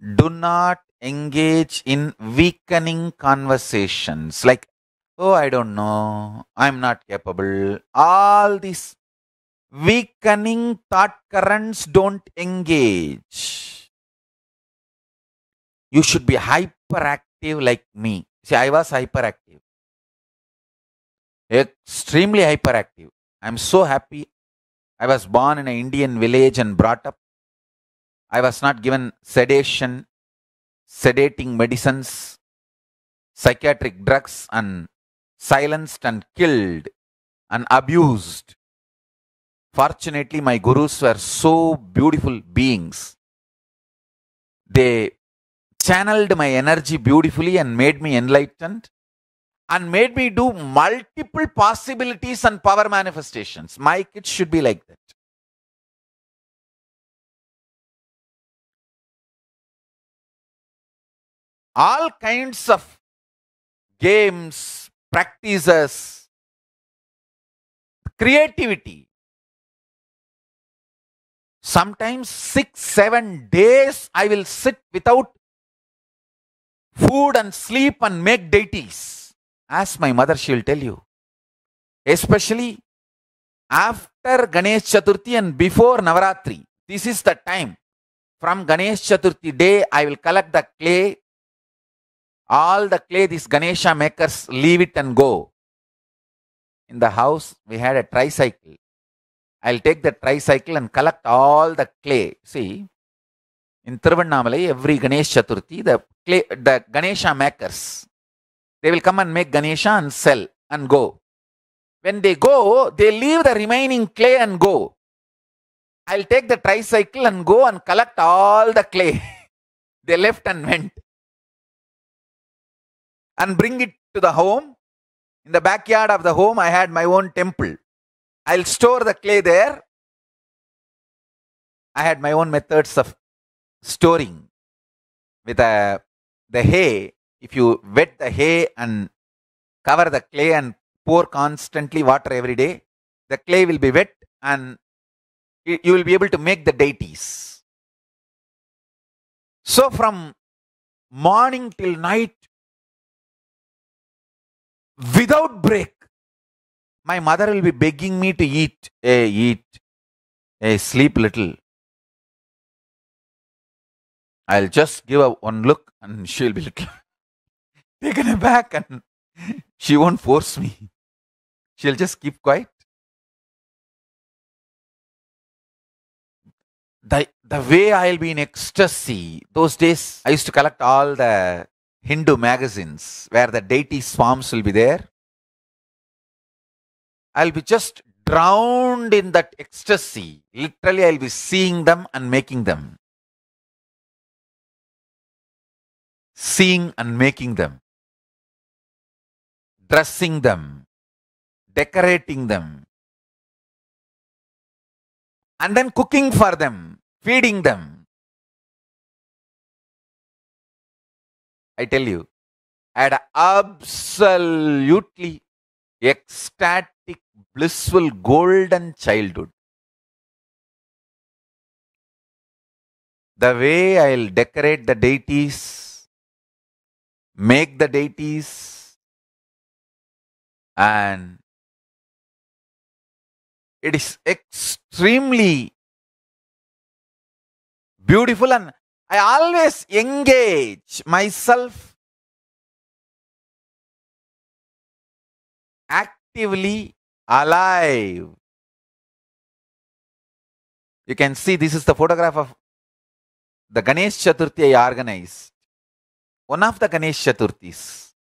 do not engage in weakening conversations like, oh, I don't know, I'm not capable. All these weakening thought currents don't engage. You should be hyperactive like me. See, I was hyperactive, extremely hyperactive. I'm so happy. I was born in an Indian village and brought up I was not given sedation, sedating medicines, psychiatric drugs, and silenced and killed and abused. Fortunately, my gurus were so beautiful beings. They channeled my energy beautifully and made me enlightened and made me do multiple possibilities and power manifestations. My kids should be like that. all kinds of games, practices, creativity. Sometimes six, seven days I will sit without food and sleep and make deities. As my mother, she will tell you. Especially after Ganesh Chaturthi and before Navaratri. This is the time. From Ganesh Chaturthi day, I will collect the clay all the clay these Ganesha makers leave it and go. In the house, we had a tricycle. I'll take the tricycle and collect all the clay. See, in Thiruvannamalai, every Ganesh Chaturthi, the, clay, the Ganesha makers, they will come and make Ganesha and sell and go. When they go, they leave the remaining clay and go. I'll take the tricycle and go and collect all the clay. they left and went and bring it to the home. In the backyard of the home, I had my own temple. I'll store the clay there. I had my own methods of storing with a, uh, the hay. If you wet the hay and cover the clay and pour constantly water every day, the clay will be wet and you will be able to make the deities. So, from morning till night, without break. My mother will be begging me to eat, eh, eat, eh, sleep little. I'll just give her one look and she'll be little taken aback and she won't force me. She'll just keep quiet. The, the way I'll be in ecstasy, those days I used to collect all the Hindu magazines where the deity swarms will be there. I'll be just drowned in that ecstasy. Literally, I'll be seeing them and making them. Seeing and making them. Dressing them. Decorating them. And then cooking for them. Feeding them I tell you, had absolutely ecstatic, blissful, golden childhood. The way I'll decorate the deities, make the deities, and it is extremely beautiful and I always engage myself actively alive. You can see this is the photograph of the Ganesh Chaturthi I organized. One of the Ganesh Chaturthis.